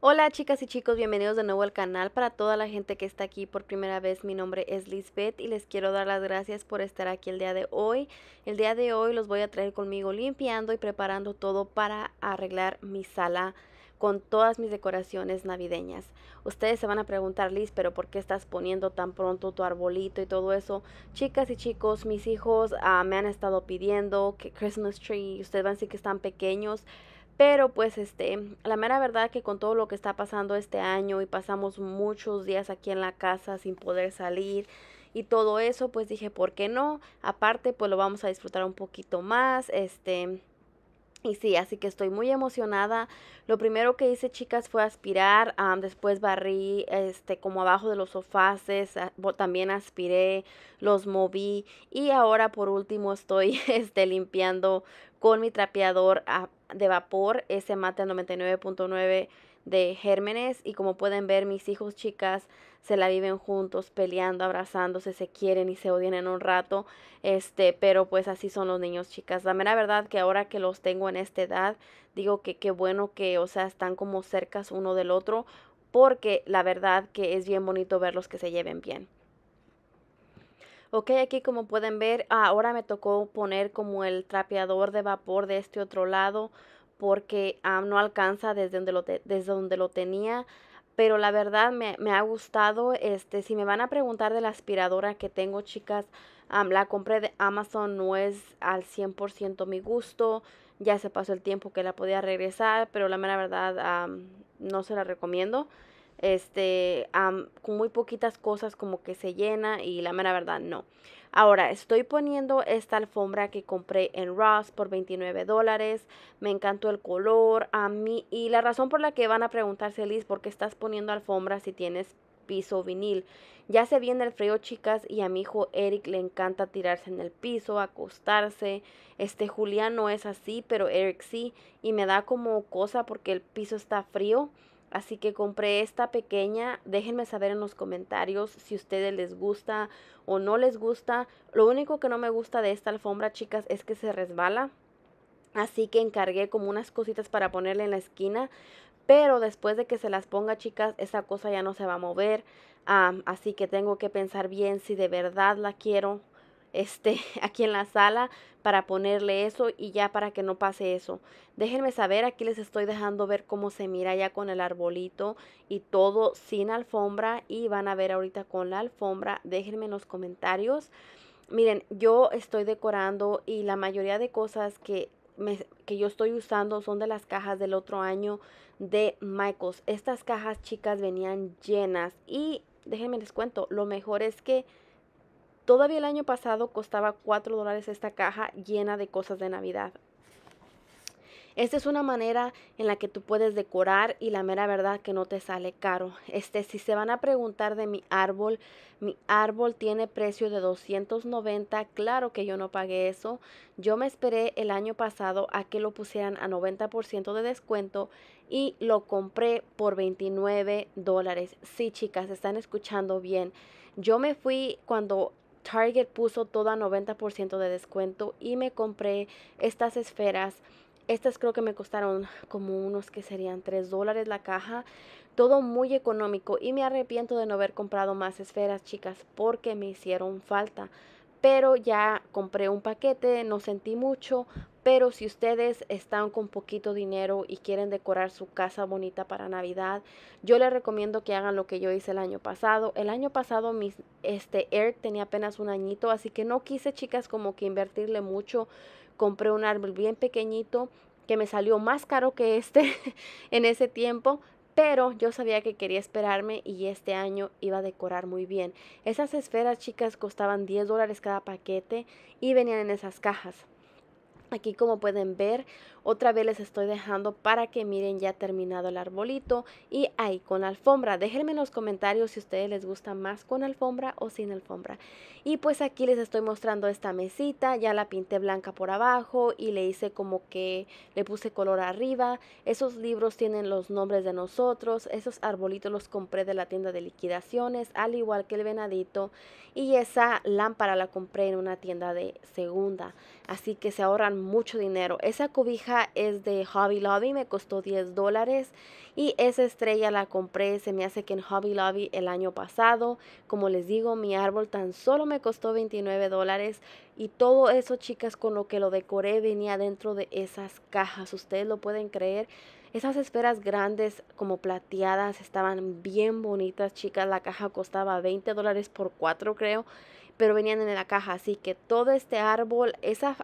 Hola chicas y chicos, bienvenidos de nuevo al canal. Para toda la gente que está aquí por primera vez, mi nombre es Lisbeth y les quiero dar las gracias por estar aquí el día de hoy. El día de hoy los voy a traer conmigo limpiando y preparando todo para arreglar mi sala con todas mis decoraciones navideñas. Ustedes se van a preguntar, Liz, pero ¿por qué estás poniendo tan pronto tu arbolito y todo eso? Chicas y chicos, mis hijos ah, me han estado pidiendo que Christmas tree, ustedes van a decir que están pequeños, pero pues este, la mera verdad que con todo lo que está pasando este año y pasamos muchos días aquí en la casa sin poder salir y todo eso, pues dije, ¿por qué no? Aparte, pues lo vamos a disfrutar un poquito más, este, y sí, así que estoy muy emocionada. Lo primero que hice, chicas, fue aspirar. después barrí este, como abajo de los sofás. Ah, también aspiré, los moví. Y ahora por último estoy este, limpiando con mi trapeador a, ah, de vapor. Ese mate el 99.9 de gérmenes y como pueden ver mis hijos chicas se la viven juntos peleando abrazándose se quieren y se odian en un rato este pero pues así son los niños chicas la mera verdad que ahora que los tengo en esta edad digo que qué bueno que o sea están como cercas uno del otro porque la verdad que es bien bonito verlos que se lleven bien Ok, aquí como pueden ver, ahora me tocó poner como el trapeador de vapor de este otro lado porque ah, no alcanza desde donde lo, desde donde lo tenía. Pero la verdad me, ha gustado. Este, si me van a preguntar de la aspiradora que tengo, chicas, ah, la compré de Amazon, no es al 100% mi gusto. Ya se pasó el tiempo que la podía regresar, pero la mera verdad ah, no se la recomiendo este, con muy poquitas cosas como que se llena y la mera verdad no. Ahora, estoy poniendo esta alfombra que compré en Ross por 29 dólares. Me encantó el color. A mí, y la razón por la que van a preguntarse, Liz, ¿por qué estás poniendo alfombra si tienes piso vinil? Ya se viene el frío, chicas, y a mi hijo Eric le encanta tirarse en el piso, acostarse. Este Julián no es así, pero Eric sí. Y me da como cosa porque el piso está frío Así que compré esta pequeña. Déjenme saber en los comentarios si ustedes les gusta o no les gusta. Lo único que no me gusta de esta alfombra, chicas, es que se resbala. Así que encargué como unas cositas para ponerle en la esquina. Pero después de que se las ponga, chicas, esa cosa ya no se va a mover. Ah, así que tengo que pensar bien si de verdad la quiero este, aquí en la sala para ponerle eso y ya para que no pase eso. Déjenme saber, aquí les estoy dejando ver cómo se mira ya con el arbolito y todo sin alfombra y van a ver ahorita con la alfombra. Déjenme en los comentarios. Miren, yo estoy decorando y la mayoría de cosas que, que yo estoy usando son de las cajas del otro año de Michaels. Estas cajas chicas venían llenas y déjenme les cuento, lo mejor es que Todavía el año pasado costaba 4 dólares esta caja llena de cosas de Navidad. Esta es una manera en la que tú puedes decorar y la mera verdad que no te sale caro. Este, si se van a preguntar de mi árbol, mi árbol tiene precio de 290. Claro que yo no pagué eso. Yo me esperé el año pasado a que lo pusieran a 90% de descuento y lo compré por 29 dólares. Sí, chicas, están escuchando bien. Yo me fui cuando Target puso toda 90% de descuento y me compré estas esferas. Estas creo que me costaron como unos que serían 3 dólares la caja. Todo muy económico y me arrepiento de no haber comprado más esferas, chicas, porque me hicieron falta pero ya compré un paquete, no sentí mucho, pero si ustedes están con poquito dinero y quieren decorar su casa bonita para Navidad, yo les recomiendo que hagan lo que yo hice el año pasado. El año pasado este Air tenía apenas un añito, así que no quise chicas como que invertirle mucho. Compré un árbol bien pequeñito que me salió más caro que este en ese tiempo, pero yo sabía que quería esperarme y este año iba a decorar muy bien. Esas esferas chicas costaban 10 dólares cada paquete y venían en esas cajas. Aquí como pueden ver, otra vez les estoy dejando para que miren ya terminado el arbolito y ahí con alfombra. Déjenme en los comentarios si a ustedes les gusta más con alfombra o sin alfombra. Y pues aquí les estoy mostrando esta mesita, ya la pinté blanca por abajo y le hice como que le puse color arriba. Esos libros tienen los nombres de nosotros, esos arbolitos los compré de la tienda de liquidaciones, al igual que el venadito. Y esa lámpara la compré en una tienda de segunda, así que se ahorran mucho dinero. Esa cobija es de Hobby Lobby, me costó 10 dólares y esa estrella la compré, se me hace que en Hobby Lobby el año pasado. Como les digo, mi árbol tan solo me costó 29 dólares y todo eso, chicas, con lo que lo decoré venía dentro de esas cajas. Ustedes lo pueden creer. Esas esferas grandes como plateadas estaban bien bonitas, chicas. La caja costaba 20 dólares por 4, creo pero venían en la caja, así que todo este árbol, esa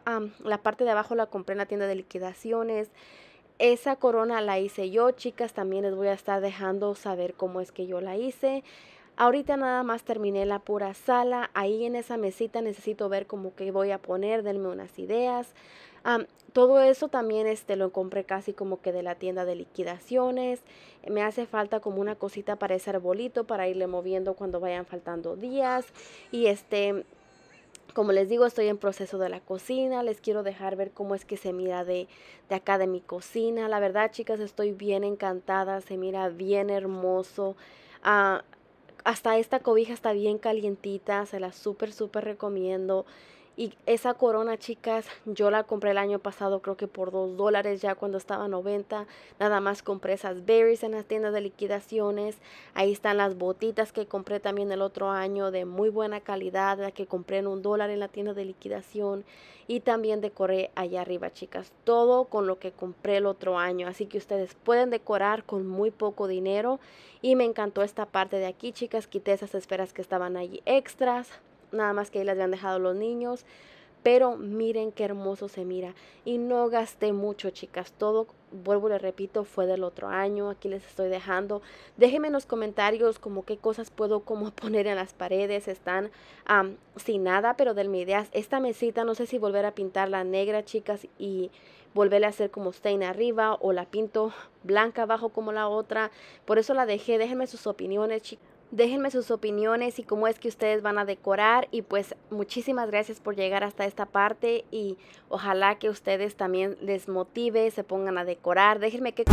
la parte de abajo la compré en la tienda de liquidaciones. Esa corona la hice yo, chicas, también les voy a estar dejando saber cómo es que yo la hice. Ahorita nada más terminé la pura sala, ahí en esa mesita necesito ver cómo que voy a poner, denme unas ideas todo eso también este, lo compré casi como que de la tienda de liquidaciones. Me hace falta como una cosita para ese arbolito, para irle moviendo cuando vayan faltando días. Y este, como les digo, estoy en proceso de la cocina. Les quiero dejar ver cómo es que se mira de, acá de mi cocina. La verdad, chicas, estoy bien encantada. Se mira bien hermoso. Ah, hasta esta cobija está bien calientita. Se la súper, súper recomiendo. Y esa corona, chicas, yo la compré el año pasado, creo que por 2 dólares ya cuando estaba 90. Nada más compré esas berries en las tiendas de liquidaciones. Ahí están las botitas que compré también el otro año de muy buena calidad, la que compré en un dólar en la tienda de liquidación. Y también decoré allá arriba, chicas. Todo con lo que compré el otro año. Así que ustedes pueden decorar con muy poco dinero. Y me encantó esta parte de aquí, chicas. Quité esas esferas que estaban allí extras nada más que ahí las habían dejado los niños. Pero miren qué hermoso se mira. Y no gasté mucho, chicas. Todo, vuelvo y repito, fue del otro año. Aquí les estoy dejando. Déjenme en los comentarios como qué cosas puedo como poner en las paredes. Están sin nada, pero denme ideas. Esta mesita, no sé si volver a pintarla negra, chicas, y volverle a hacer como stain arriba o la pinto blanca abajo como la otra. Por eso la dejé. Déjenme sus opiniones, chicas. Déjenme sus opiniones y cómo es que ustedes van a decorar. Y pues muchísimas gracias por llegar hasta esta parte y ojalá que ustedes también les motive, se pongan a decorar. Déjenme que...